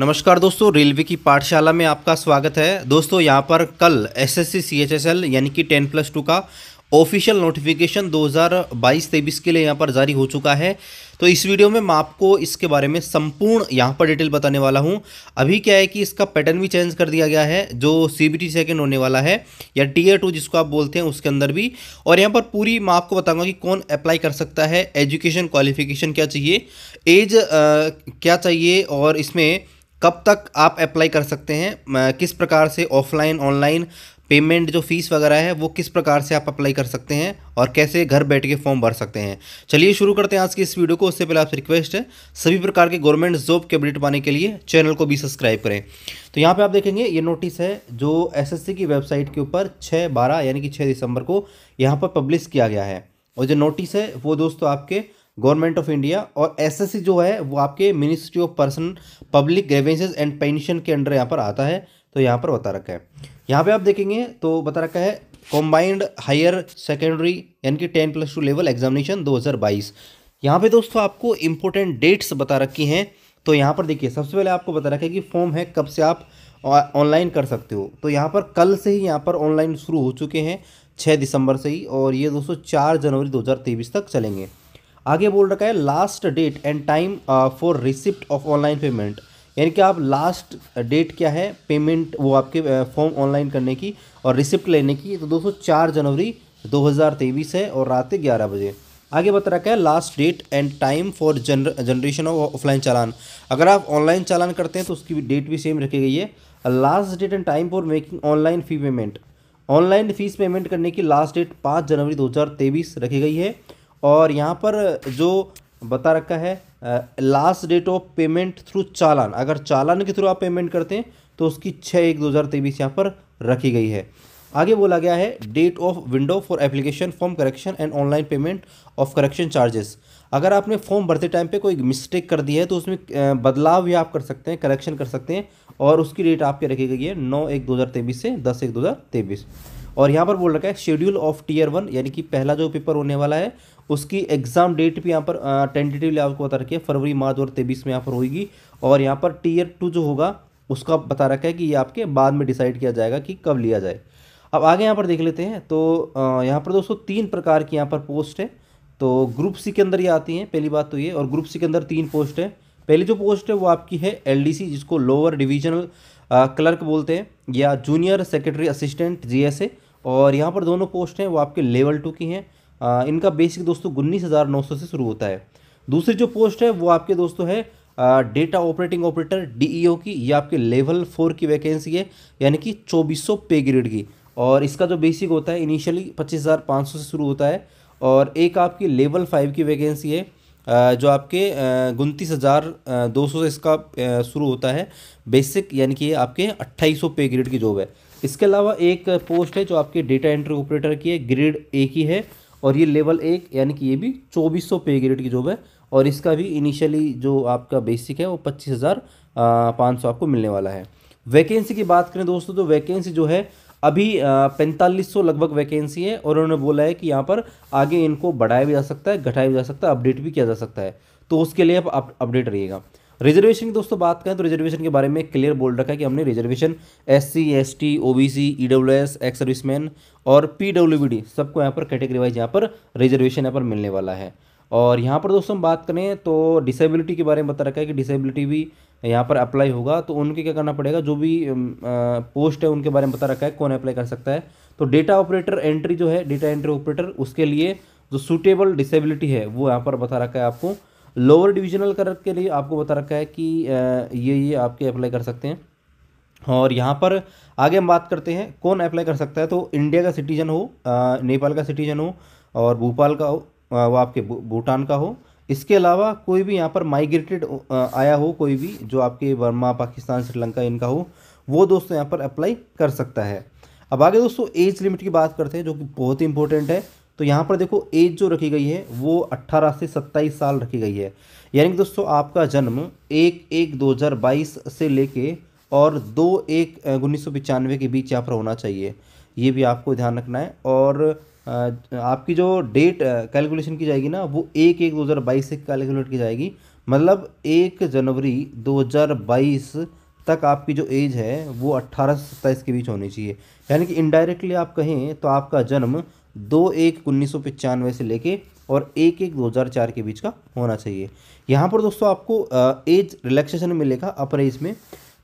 नमस्कार दोस्तों रेलवे की पाठशाला में आपका स्वागत है दोस्तों यहाँ पर कल एस एस सी यानी कि टेन प्लस टू का ऑफिशियल नोटिफिकेशन 2022-23 के लिए यहाँ पर जारी हो चुका है तो इस वीडियो में मैं आपको इसके बारे में संपूर्ण यहाँ पर डिटेल बताने वाला हूँ अभी क्या है कि इसका पैटर्न भी चेंज कर दिया गया है जो सी बी सेकेंड होने वाला है या टीयर टू जिसको आप बोलते हैं उसके अंदर भी और यहाँ पर पूरी मैं आपको बताऊँगा कि कौन अप्लाई कर सकता है एजुकेशन क्वालिफिकेशन क्या चाहिए एज क्या चाहिए और इसमें कब तक आप अप्लाई कर सकते हैं किस प्रकार से ऑफलाइन ऑनलाइन पेमेंट जो फीस वगैरह है वो किस प्रकार से आप अप्लाई कर सकते हैं और कैसे घर बैठ के फॉर्म भर सकते हैं चलिए शुरू करते हैं आज की इस वीडियो को उससे पहले आपसे रिक्वेस्ट है सभी प्रकार के गवर्नमेंट जॉब के अपडेट पाने के लिए चैनल को भी सब्सक्राइब करें तो यहाँ पे आप देखेंगे ये नोटिस है जो एसएससी की वेबसाइट के ऊपर छः बारह यानी कि छः दिसंबर को यहाँ पर पब्लिश किया गया है और जो नोटिस है वो दोस्तों आपके गवर्नमेंट ऑफ इंडिया और एसएससी जो है वो आपके ministry of person public grievances and pension के अंडर यहाँ पर आता है तो यहाँ पर बता रखा है यहाँ पे आप देखेंगे तो बता रखा है कॉम्बाइंड हायर सेकेंडरी यानी कि ten plus two level examination 2022 यहाँ पर दोस्तों आपको इम्पोर्टेंट डेट्स बता रखी हैं तो यहाँ पर देखिए सबसे पहले आपको बता रखा है कि फॉर्म है कब से आप ऑनलाइन कर सकते हो तो यहाँ पर कल से ही यहाँ पर ऑनलाइन शुरू हो चुके हैं छः दिसंबर से ही और ये दोस्तों चार जनवरी दो तक चलेंगे आगे बोल रखा है last date and time for receipt of online payment यानी कि आप लास्ट डेट क्या है पेमेंट वो आपके फॉर्म uh, ऑनलाइन करने की और रिसिप्ट लेने की तो दोस्तों चार जनवरी 2023 है और रात के ग्यारह बजे आगे बता रखा है last date and time for generation of offline चालान अगर आप ऑनलाइन चालान करते हैं तो उसकी डेट भी सेम रखी गई है last date and time for making online fee payment online fees payment करने की लास्ट डेट पाँच जनवरी 2023 रखी गई है और यहाँ पर जो बता रखा है last date of payment through चालान अगर चालान के थ्रू आप पेमेंट करते हैं तो उसकी छः एक दो हज़ार तेईस यहाँ पर रखी गई है आगे बोला गया है date of window for application form correction and online payment of correction charges अगर आपने फॉर्म भरते टाइम पे कोई मिस्टेक कर दी है तो उसमें बदलाव भी आप कर सकते हैं करेक्शन कर सकते हैं और उसकी डेट आपके रखी गई है नौ एक दो हज़ार तेईस से दस एक दो हज़ार और यहाँ पर बोल रखा है शेड्यूल ऑफ टीयर वन यानी कि पहला जो पेपर होने वाला है उसकी एग्ज़ाम डेट भी यहाँ पर टेंटेटिवली आपको बता रखी है फरवरी मार्च और तेईस में यहाँ पर होगी और यहाँ पर टीयर टू जो होगा उसका बता रखा है कि ये आपके बाद में डिसाइड किया जाएगा कि कब लिया जाए अब आगे यहाँ पर देख लेते हैं तो यहाँ पर दोस्तों तीन प्रकार की यहाँ पर पोस्ट है तो ग्रुप सी के अंदर ये आती हैं पहली बात तो ये और ग्रुप सी के अंदर तीन पोस्ट है पहली जो पोस्ट है वो आपकी है एलडीसी जिसको लोअर डिविजनल क्लर्क बोलते हैं या जूनियर सेक्रेटरी असिस्टेंट जीएसए और यहाँ पर दोनों पोस्ट हैं वो आपके लेवल टू की हैं इनका बेसिक दोस्तों उन्नीस हज़ार नौ सौ से शुरू होता है दूसरी जो पोस्ट है वो आपके दोस्तों है डेटा ऑपरेटिंग ऑपरेटर डी की ये आपके लेवल फोर की वैकेंसी है यानी कि चौबीस सौ पे ग्रेड की और इसका जो बेसिक होता है इनिशियली पच्चीस हज़ार पाँच सौ से शुरू होता है और एक आपकी लेवल फाइव की वैकेंसी है जो आपके उनतीस हज़ार दो सौ से इसका शुरू होता है बेसिक यानी कि आपके अट्ठाईस सौ पे ग्रेड की जॉब है इसके अलावा एक पोस्ट है जो आपके डेटा एंट्री ऑपरेटर की है ग्रेड ए की है और ये लेवल एक यानी कि ये भी चौबीस सौ पे ग्रेड की जॉब है और इसका भी इनिशियली जो आपका बेसिक है वो पच्चीस हज़ार पाँच सौ आपको मिलने वाला है वैकेंसी की बात करें दोस्तों तो वैकेंसी जो है अभी पैंतालीस सौ लगभग वैकेंसी है और उन्होंने बोला है कि यहाँ पर आगे इनको बढ़ाया भी जा सकता है घटाया भी जा सकता है अपडेट भी किया जा सकता है तो उसके लिए आप अपडेट रहिएगा रिजर्वेशन की दोस्तों बात करें तो रिजर्वेशन के बारे में क्लियर बोल रखा है कि हमने reservation S C S T O B C E W S ex servicemen और पी डब्ल्यू बी डी सबको यहाँ पर कैटेगरी वाइज यहाँ पर रिजर्वेशन यहाँ पर मिलने वाला है और यहाँ पर दोस्तों हम बात करें तो डिसेबिलिटी के बारे में बता रखा है कि डिसेबिलिटी भी यहाँ पर अप्लाई होगा तो उनके क्या करना पड़ेगा जो भी पोस्ट है उनके बारे में बता रखा है कौन अप्लाई कर सकता है तो डेटा ऑपरेटर एंट्री जो है डेटा एंट्री ऑपरेटर उसके लिए जो सूटेबल डिसेबिलिटी है वो यहाँ पर बता रखा है आपको लोअर डिविजनल कर के लिए आपको बता रखा है कि ये ये आपके अप्लाई कर सकते हैं और यहाँ पर आगे हम बात करते हैं कौन अप्लाई कर सकता है तो इंडिया का सिटीजन हो नेपाल का सिटीजन हो और भोपाल का हो वो आपके भूटान का हो इसके अलावा कोई भी यहाँ पर माइग्रेटेड आया हो कोई भी जो आपके वर्मा पाकिस्तान श्रीलंका इनका हो वो दोस्तों यहाँ पर अप्लाई कर सकता है अब आगे दोस्तों एज लिमिट की बात करते हैं जो कि बहुत ही इंपॉर्टेंट है तो यहाँ पर देखो एज जो रखी गई है वो 18 से 27 साल रखी गई है यानी कि दोस्तों आपका जन्म एक एक 2022 से लेके और दो एक उन्नीस के बीच यहाँ पर होना चाहिए ये भी आपको ध्यान रखना है और आपकी जो डेट कैलकुलेशन की जाएगी ना वो एक एक 2022 से कैलकुलेट की जाएगी मतलब एक जनवरी 2022 तक आपकी जो एज है वो 18 से सत्ताईस के बीच होनी चाहिए यानी कि इनडायरेक्टली आप कहें तो आपका जन्म दो एक उन्नीस सौ से लेके और एक एक 2004 के बीच का होना चाहिए यहाँ पर दोस्तों आपको एज रिलैक्सेशन मिलेगा अपर एज में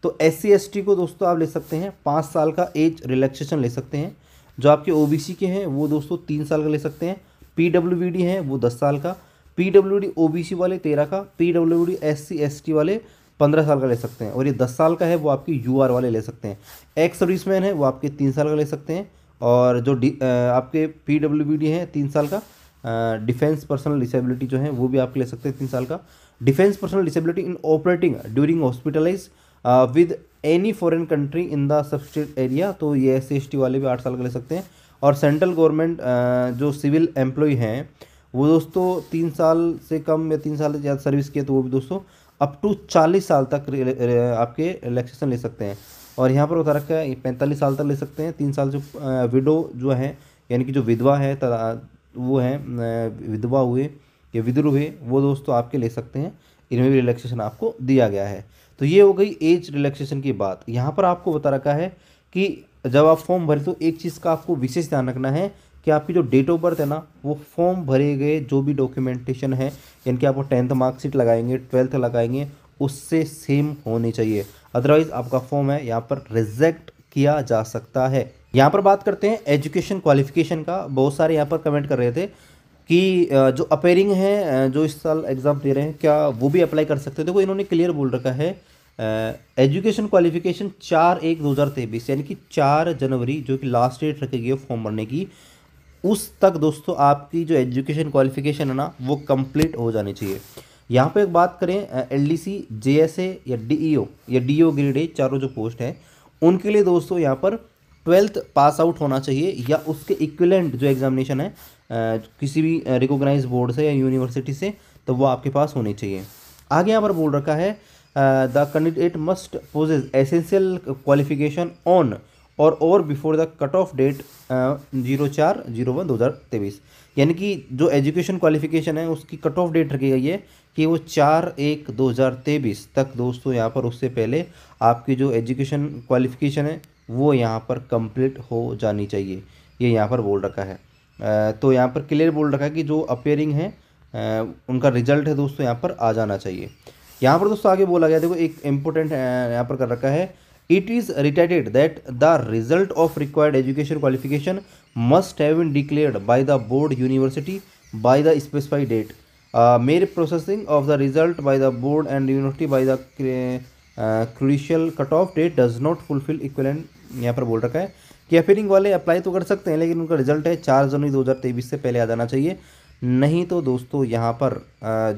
तो एस सी को दोस्तों आप ले सकते हैं पाँच साल का एज रिलैक्सेशन ले सकते हैं जो आपके ओ के हैं वो दोस्तों तीन साल का ले सकते हैं पी डब्ल्यू है वो दस साल का पी डब्ल्यू वाले तेरह का पी डब्ल्यू डी वाले पंद्रह साल का ले सकते हैं और ये दस साल का है वो आपके यू वाले ले सकते हैं एक्स सर्विसमैन है वो आपके तीन साल का ले सकते हैं और जो आपके पी डब्ल्यू डी है तीन साल का डिफेंस पर्सनल डिसेबिलिटी जो है वो भी आप ले सकते हैं तीन साल का defence personnel disability in operating during hospitalise with any foreign country in the substate area तो ये एस सी वाले भी आठ साल का ले सकते हैं और सेंट्रल गवर्नमेंट जो सिविल एम्प्लॉय हैं वो दोस्तों तीन साल से कम या तीन साल से ज़्यादा सर्विस किए तो वो भी दोस्तों अप टू चालीस साल तक आपके रिलैक्सेशन ले सकते हैं और यहाँ पर बता रखा है पैंतालीस साल तक ले सकते हैं तीन साल जो विडो जो है यानी कि जो विधवा है वो है विधवा हुए या विद्र हुए वो दोस्तों तो आपके ले सकते हैं इनमें भी रिलैक्सेशन आपको दिया गया है तो ये हो गई एज रिलैक्सेशन की बात यहाँ पर आपको बता रखा है कि जब आप फॉर्म भरे तो एक चीज़ का आपको विशेष ध्यान रखना है कि आपकी जो डेट ऑफ बर्थ है ना वो फॉर्म भरे गए जो भी डॉक्यूमेंटेशन है यानी कि आप टेंथ मार्कशीट लगाएंगे ट्वेल्थ लगाएंगे उससे सेम होनी चाहिए अदरवाइज़ आपका फॉर्म है यहाँ पर रिजेक्ट किया जा सकता है यहाँ पर बात करते हैं एजुकेशन क्वालिफिकेशन का बहुत सारे यहाँ पर कमेंट कर रहे थे कि जो अपेयरिंग है जो इस साल एग्ज़ाम दे रहे हैं क्या वो भी अप्लाई कर सकते हैं देखो इन्होंने क्लियर बोल रखा है एजुकेशन क्वालिफिकेशन चार एक दो हज़ार तेईस यानी कि चार जनवरी जो कि लास्ट डेट रखी गई है फॉर्म भरने की उस तक दोस्तों आपकी जो एजुकेशन क्वालिफिकेशन है ना वो कंप्लीट हो जानी चाहिए यहाँ पे एक बात करें L D C J S A या डी ई ओ या डी ओ ग्रेड ए चारों जो पोस्ट हैं उनके लिए दोस्तों यहाँ पर ट्वेल्थ पास आउट होना चाहिए या उसके इक्वलेंट जो एग्जामिनेशन है किसी भी रिकोगनाइज बोर्ड से या यूनिवर्सिटी से तो वो आपके पास होनी चाहिए आगे यहाँ पर बोल रखा है the candidate must possess essential qualification on or over before the cut off date zero चार जीरो वन दो हज़ार तेईस यानी कि जो एजुकेशन क्वालिफिकेशन है उसकी कट ऑफ डेट रखी गई है कि वो चार एक दो हज़ार तेईस तक दोस्तों यहाँ पर उससे पहले आपकी जो एजुकेशन क्वालिफिकेशन है वो यहाँ पर कंप्लीट हो जानी चाहिए ये यहाँ पर बोल रखा है तो यहाँ पर क्लियर बोल रखा है कि जो अपेयरिंग है उनका रिजल्ट है दोस्तों यहाँ पर आ जाना चाहिए यहाँ पर दोस्तों आगे बोला गया देखो एक इम्पोर्टेंट यहाँ पर कर रखा है it is reiterated that the result of required education qualification must have been declared by the board university by the specified date uh, merit processing of the result by the board and university by the uh, crucial cutoff date does not fulfill equivalent यहाँ पर बोल रखा है कि appearing वाले apply तो कर सकते हैं लेकिन उनका रिजल्ट है चार जनवरी 2023 से पहले आ जाना चाहिए नहीं तो दोस्तों यहाँ पर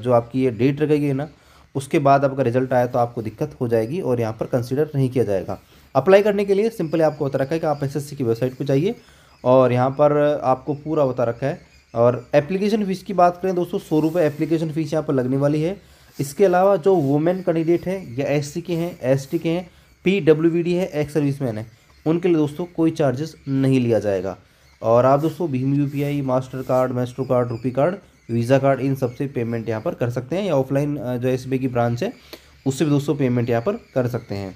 जो आपकी ये डेट रखेगी ना उसके बाद आपका रिजल्ट आया तो आपको दिक्कत हो जाएगी और यहाँ पर कंसिडर नहीं किया जाएगा अप्लाई करने के लिए सिंपली आपको बता रखा है कि आप एस की वेबसाइट पर जाइए और यहाँ पर आपको पूरा बता रखा है और एप्लीकेशन फ़ीस की बात करें दोस्तों सौ रुपये एप्लीकेशन फ़ीस यहाँ पर लगने वाली है इसके अलावा जो वुमेन कैंडिडेट हैं या एस के हैं एस के हैं पी डब्ल्यू डी है एक्स सर्विसमैन है उनके लिए दोस्तों कोई चार्जेस नहीं लिया जाएगा और आप दोस्तों भीम U P I Master card Maestro card RuPay card Visa card इन सबसे पेमेंट यहाँ पर कर सकते हैं या ऑफलाइन जो एस की ब्रांच है उससे भी दोस्तों पेमेंट यहाँ पर कर सकते हैं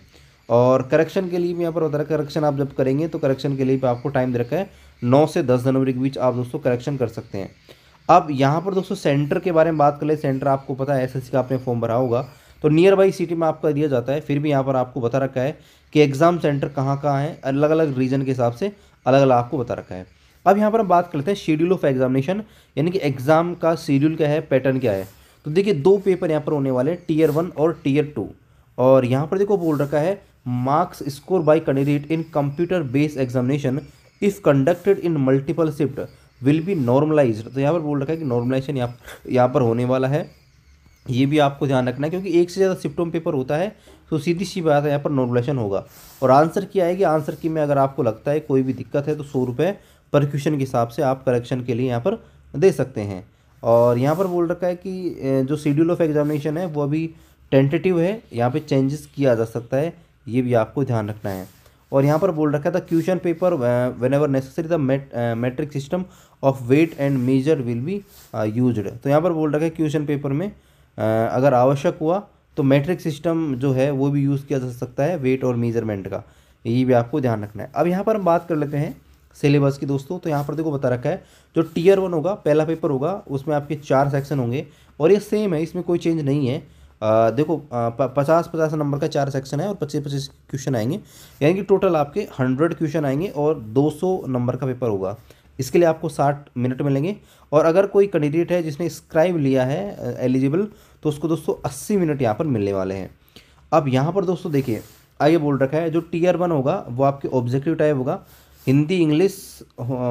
और करेक्शन के लिए भी यहाँ पर बता है करेक्शन आप जब करेंगे तो करेक्शन के लिए भी आपको टाइम दे रखा है नौ से दस जनवरी के बीच आप दोस्तों करेक्शन कर सकते हैं अब यहाँ पर दोस्तों सेंटर के बारे में बात कर ले सेंटर आपको पता है एस का आपने फॉर्म भरा होगा तो नियर बाई सिटी में आपका दिया जाता है फिर भी यहाँ पर आपको बता रखा है कि एग्ज़ाम सेंटर कहाँ कहाँ है अलग अलग रीजन के हिसाब से अलग अलग आपको बता रखा है अब यहाँ पर हम बात करते हैं शेड्यूल ऑफ एग्जामिनेशन यानी कि एग्ज़ाम का शेड्यूल क्या है पैटर्न क्या है तो देखिए दो पेपर यहाँ पर होने वाले हैं टीयर वन और टीयर टू और यहाँ पर देखो बोल रखा है marks score by candidate in computer based examination if conducted in multiple shift will be normalise तो यहाँ पर बोल रखा है कि नॉर्मलाइजेशन यहाँ यहाँ पर होने वाला है ये भी आपको ध्यान रखना है क्योंकि एक से ज़्यादा शिफ्टों में पेपर होता है तो सीधी सी बात है यहाँ पर नॉर्मलाइजेशन होगा और आंसर की आएगी आंसर की में अगर आपको लगता है कोई भी दिक्कत है तो सौ रुपये पर के हिसाब से आप करेक्शन के लिए यहाँ पर दे सकते हैं और यहाँ पर बोल रखा है कि जो शेड्यूल ऑफ एग्जामिनेशन है वो अभी टेंटेटिव है यहाँ पे चेंजेस किया जा सकता है ये भी आपको ध्यान रखना है और यहाँ पर बोल रखा the question paper whenever necessary the metric system of weight and measure will be use तो यहाँ पर बोल रखा है क्वेश्चन पेपर में अगर आवश्यक हुआ तो मेट्रिक सिस्टम जो है वो भी यूज़ किया जा सकता है वेट और मेजरमेंट का ये भी आपको ध्यान रखना है अब यहाँ पर हम बात कर लेते हैं सिलेबस की दोस्तों तो यहाँ पर देखो बता रखा है जो टीयर वन होगा पहला पेपर होगा उसमें आपके चार सेक्शन होंगे और ये सेम है इसमें कोई चेंज नहीं है आ, देखो पचास पचास नंबर का चार सेक्शन है और पच्चीस पच्चीस क्वेश्चन आएंगे यानी कि टोटल आपके हंड्रेड क्वेश्चन आएंगे और दो सौ नंबर का पेपर होगा इसके लिए आपको साठ मिनट मिलेंगे और अगर कोई कैंडिडेट है जिसने स्क्राइब लिया है एलिजिबल तो उसको दोस्तों अस्सी मिनट यहाँ पर मिलने वाले हैं अब यहाँ पर दोस्तों देखिए आगे बोल रखा है जो टीयर वन होगा वो आपके ऑब्जेक्टिव टाइप होगा हिंदी इंग्लिश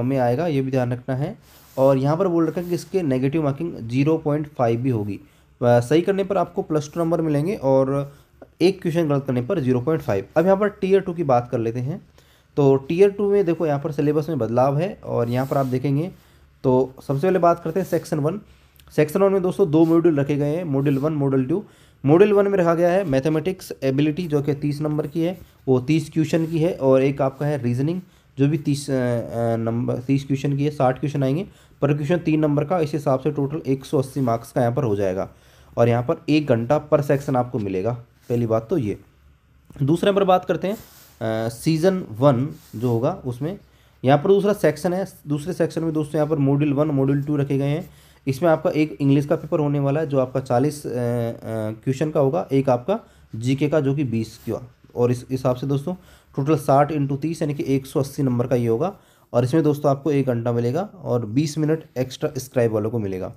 में आएगा ये भी ध्यान रखना है और यहाँ पर बोल रखा है कि इसके negative marking zero point five भी होगी सही करने पर आपको प्लस टू नंबर मिलेंगे और एक क्वेश्चन गलत करने पर जीरो पॉइंट फाइव अब यहाँ पर टीयर टू की बात कर लेते हैं तो टीयर टू में देखो यहाँ पर सिलेबस में बदलाव है और यहाँ पर आप देखेंगे तो सबसे पहले बात करते हैं सेक्शन वन सेक्शन वन में दोस्तों दो मॉड्यूल रखे गए हैं module one module two module one में रखा गया है मैथमेटिक्स एबिलिटी जो कि तीस नंबर की है वो तीस क्वेश्चन की है और एक आपका है रीजनिंग जो भी तीस नंबर तीस क्वेश्चन की है साठ क्वेश्चन आएंगे पर क्वेश्चन तीन नंबर का इस हिसाब से टोटल एक सौ अस्सी मार्क्स का यहाँ पर हो जाएगा और यहाँ पर एक घंटा पर सेक्शन आपको मिलेगा पहली बात तो ये दूसरे नंबर बात करते हैं सीज़न वन जो होगा उसमें यहाँ पर दूसरा सेक्शन है दूसरे सेक्शन में दोस्तों यहाँ पर मॉड्यूल वन मॉड्यूल टू रखे गए हैं इसमें आपका एक इंग्लिश का पेपर होने वाला है जो आपका चालीस क्वेश्चन का होगा एक आपका जीके का जो कि बीस का और इस हिसाब से दोस्तों टोटल साठ इंटू तीस यानी कि एक सौ अस्सी नंबर का ये होगा और इसमें दोस्तों आपको एक घंटा मिलेगा और बीस मिनट एक्स्ट्रा स्क्राइब वालों को मिलेगा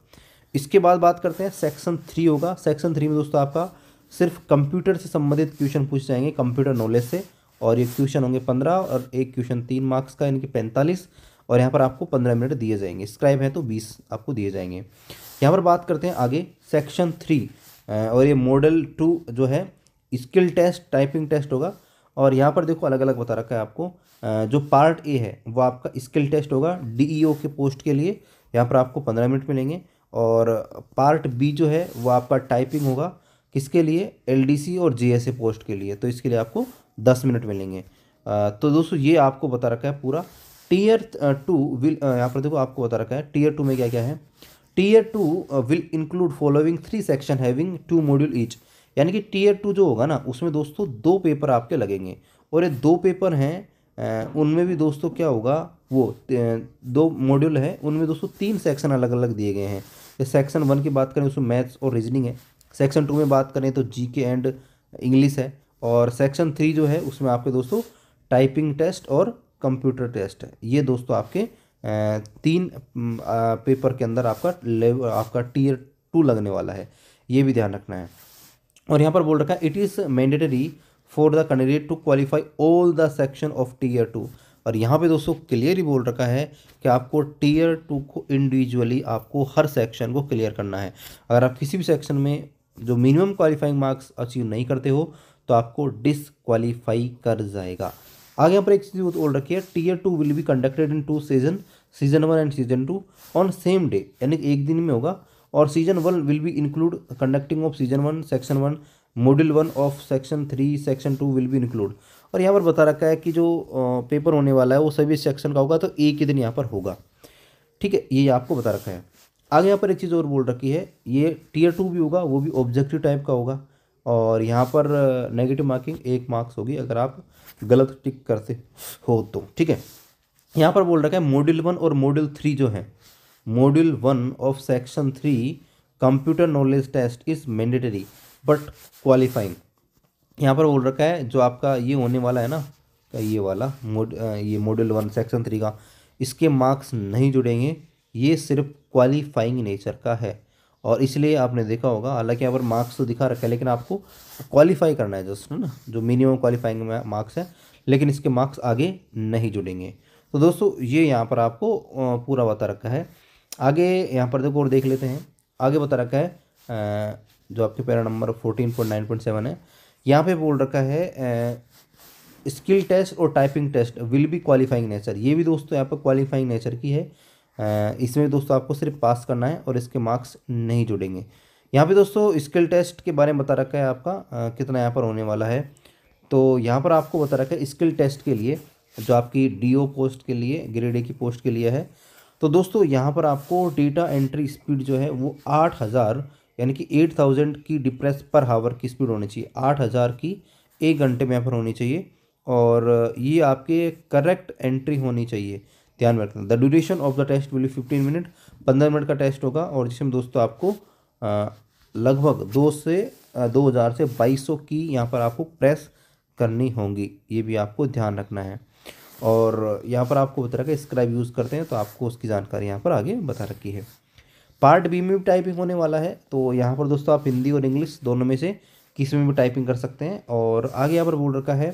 इसके बाद बात करते हैं सेक्शन थ्री होगा सेक्शन थ्री में दोस्तों आपका सिर्फ कंप्यूटर से संबंधित क्वेश्चन पूछ जाएंगे कंप्यूटर नॉलेज से और ये क्वेश्चन होंगे पंद्रह और एक क्वेश्चन तीन मार्क्स का यानी कि पैंतालीस और यहाँ पर आपको पंद्रह मिनट दिए जाएंगे स्क्राइब है तो बीस आपको दिए जाएंगे यहाँ पर बात करते हैं आगे सेक्शन थ्री और ये मॉडल टू जो है स्किल टेस्ट टाइपिंग टेस्ट होगा और यहाँ पर देखो अलग अलग बता रखा है आपको जो पार्ट ए है वो आपका स्किल टेस्ट होगा डीईओ e के पोस्ट के लिए यहाँ पर आपको पंद्रह मिनट मिलेंगे और पार्ट बी जो है वो आपका टाइपिंग होगा किसके लिए एलडीसी और जीएसए पोस्ट के लिए तो इसके लिए आपको दस मिनट मिलेंगे तो दोस्तों ये आपको बता रखा है पूरा टीयर टू विल यहाँ पर देखो आपको बता रखा है टीयर टू में क्या क्या है tier two will include following three section having two module each यानी कि टीयर टू जो होगा ना उसमें दोस्तों दो पेपर आपके लगेंगे और ये दो पेपर हैं उनमें भी दोस्तों क्या होगा वो दो मॉड्यूल है उनमें दोस्तों तीन सेक्शन अलग अलग दिए गए हैं सेक्शन वन की बात करें उसमें मैथ्स और रीजनिंग है सेक्शन टू में बात करें तो जी के एंड इंग्लिश है और सेक्शन थ्री जो है उसमें आपके दोस्तों टाइपिंग टेस्ट और कंप्यूटर टेस्ट है ये दोस्तों आपके तीन पेपर के अंदर आपका लेवल आपका टीयर टू लगने वाला है ये भी ध्यान रखना है और यहाँ पर बोल रखा है it is mandatory for the candidate to qualify all the section of tier two और यहाँ पे दोस्तों क्लियर ही बोल रखा है कि आपको टीयर टू को इंडिविजुअली आपको हर सेक्शन को क्लियर करना है अगर आप किसी भी सेक्शन में जो मिनिमम क्वालिफाइंग मार्क्स अचीव नहीं करते हो तो आपको डिसक्वालीफाई कर जाएगा आगे यहाँ पर एक चीज़ बोल रखी है tier two will be conducted in two session session one and session two on same day यानी एक दिन में होगा और session one will be include conducting of session one section one module one of section three section two will be include और यहाँ पर बता रखा है कि जो पेपर होने वाला है वो सभी सेक्शन का होगा तो एक ही दिन यहाँ पर होगा ठीक है ये आपको बता रखा है आगे यहाँ पर एक चीज़ और बोल रखी है ये टीयर टू भी होगा वो भी ऑब्जेक्टिव टाइप का होगा और यहाँ पर नेगेटिव मार्किंग एक मार्क्स होगी अगर आप गलत टिक करते हो तो ठीक है यहाँ पर बोल रखा है मॉड्यूल वन और मॉड्यूल थ्री जो है module one of section three computer knowledge test is mandatory but qualifying यहाँ पर बोल रखा है जो आपका ये होने वाला है ना का ये वाला मोड ये मॉड्यूल वन सेक्शन थ्री का इसके मार्क्स नहीं जुड़ेंगे ये सिर्फ क्वालिफाइंग नेचर का है और इसलिए आपने देखा होगा हालांकि यहाँ पर मार्क्स तो दिखा रखा है लेकिन आपको क्वालिफाई करना है जस्ट है ना जो मिनिमम क्वालिफाइंग मार्क्स है लेकिन इसके मार्क्स आगे नहीं जुड़ेंगे तो दोस्तों ये यहाँ पर आपको पूरा बता रखा है आगे यहाँ पर देखो और देख लेते हैं आगे बता रखा है जो आपके para number fourteen point nine point seven है यहाँ पे बोल रखा है स्किल टेस्ट और typing test will be qualifying nature ये भी दोस्तों यहाँ पर क्वालिफाइंग नेचर की है इसमें दोस्तों आपको सिर्फ पास करना है और इसके मार्क्स नहीं जुड़ेंगे यहाँ पे दोस्तों स्किल टेस्ट के बारे में बता रखा है आपका कितना यहाँ पर होने वाला है तो यहाँ पर आपको बता रखा है स्किल टेस्ट के लिए जो आपकी डी पोस्ट के लिए ग्रेड ए की पोस्ट के लिए है तो दोस्तों यहाँ पर आपको डेटा एंट्री स्पीड जो है वो आठ हज़ार यानी कि एट थाउजेंड की डिप्रेस पर हावर की स्पीड होनी चाहिए आठ हज़ार की एक घंटे में यहाँ पर होनी चाहिए और ये आपके करेक्ट एंट्री होनी चाहिए ध्यान में रखना the duration of the test will fifteen minute पंद्रह मिनट का टेस्ट होगा और जिसमें दोस्तों आपको लगभग दो से दो हज़ार से बाईस सौ की यहाँ पर आपको प्रेस करनी होगी ये भी आपको ध्यान रखना है और यहाँ पर आपको बता रखा है स्क्राइब यूज़ करते हैं तो आपको उसकी जानकारी यहाँ पर आगे बता रखी है पार्ट बी में भी टाइपिंग होने वाला है तो यहाँ पर दोस्तों आप हिंदी और इंग्लिश दोनों में से किस में भी टाइपिंग कर सकते हैं और आगे यहाँ पर बोल रखा है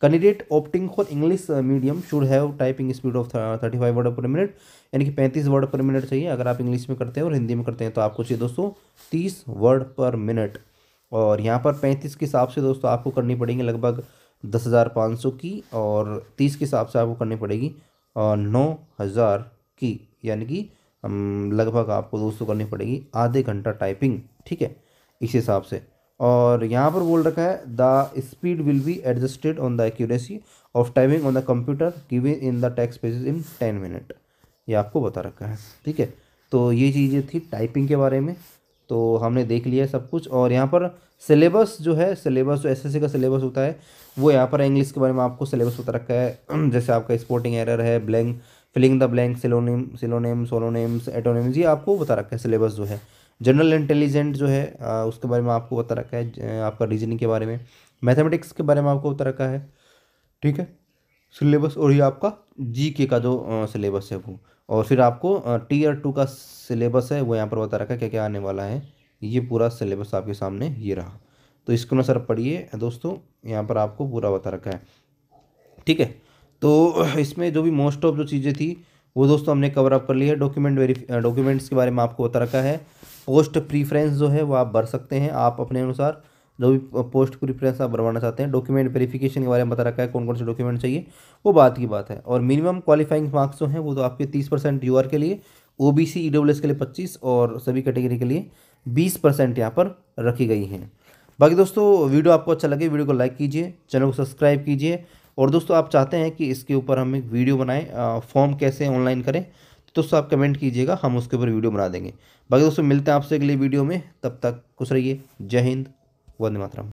candidate opting for English medium should have typing speed of thirty five word per minute यानी कि पैंतीस वर्ड पर मिनट चाहिए अगर आप इंग्लिश में करते हैं और हिंदी में करते हैं तो आपको चाहिए दोस्तों तीस वर्ड पर मिनट और यहाँ पर पैंतीस के हिसाब से दोस्तों आपको करनी पड़ेंगे लगभग दस हज़ार पाँच सौ की और तीस के हिसाब से आपको करनी पड़ेगी नौ हज़ार की यानी कि लगभग आपको दो सौ करनी पड़ेगी आधे घंटा टाइपिंग ठीक है इस हिसाब से और यहाँ पर बोल रखा है the speed will be adjusted on the accuracy of timing on the computer given in the text pages in ten minute ये आपको बता रखा है ठीक है तो ये चीज़ें थी टाइपिंग के बारे में तो हमने देख लिया सब कुछ और यहाँ पर सिलेबस जो है सिलेबस जो एसएससी का सिलेबस होता है वो यहाँ पर इंग्लिश के बारे में आपको सिलेबस बता रखा है जैसे आपका स्पोर्टिंग एरर है blank filling the blank synonym synonym synonyms antonyms ये आपको बता रखा है सिलेबस जो है जनरल इंटेलिजेंट जो है उसके बारे में आपको बता रखा है आपका रीजनिंग के बारे में मैथमेटिक्स के बारे में आपको बता रखा है ठीक है सिलेबस और ये आपका जी के का जो सिलेबस है वो और फिर आपको टीयर टू का सिलेबस है वो यहाँ पर बता रखा है क्या क्या आने वाला है ये पूरा सिलेबस आपके सामने ये रहा तो इसको अनुसार पढ़िए दोस्तों यहाँ पर आपको पूरा बता रखा है ठीक है तो इसमें जो भी मोस्ट ऑफ जो चीज़ें थी वो दोस्तों हमने कवर अप कर लिया है डॉक्यूमेंट वेरीफी डॉक्यूमेंट्स के बारे में आपको बता रखा है पोस्ट प्रीफ्रेंस जो है वो आप भर सकते हैं आप अपने अनुसार जो भी पोस्ट को रिफ्रेंस आप बनवाना चाहते हैं डॉक्यूमेंट वेरिफिकेशन के बारे में बता रखा है कौन कौन से डॉक्यूमेंट चाहिए वो बात की बात है और मिनिमम क्वालिफाइंग मार्क्स जो हैं वो तो आपके तीस परसेंट यू के लिए ओ बी सी ई एस के लिए पच्चीस और सभी कैटेगरी के लिए बीस परसेंट यहाँ पर रखी गई हैं बाकी दोस्तों वीडियो आपको अच्छा लगे वीडियो को लाइक कीजिए चैनल को सब्सक्राइब कीजिए और दोस्तों आप चाहते हैं कि इसके ऊपर हम एक वीडियो बनाएं फॉर्म कैसे ऑनलाइन करें तो दोस्तों आप कमेंट कीजिएगा हम उसके ऊपर वीडियो बना देंगे बाकी दोस्तों मिलते हैं आपसे अगले वीडियो में तब तक खुश रहिए जय हिंद വന്ദി മാത്രം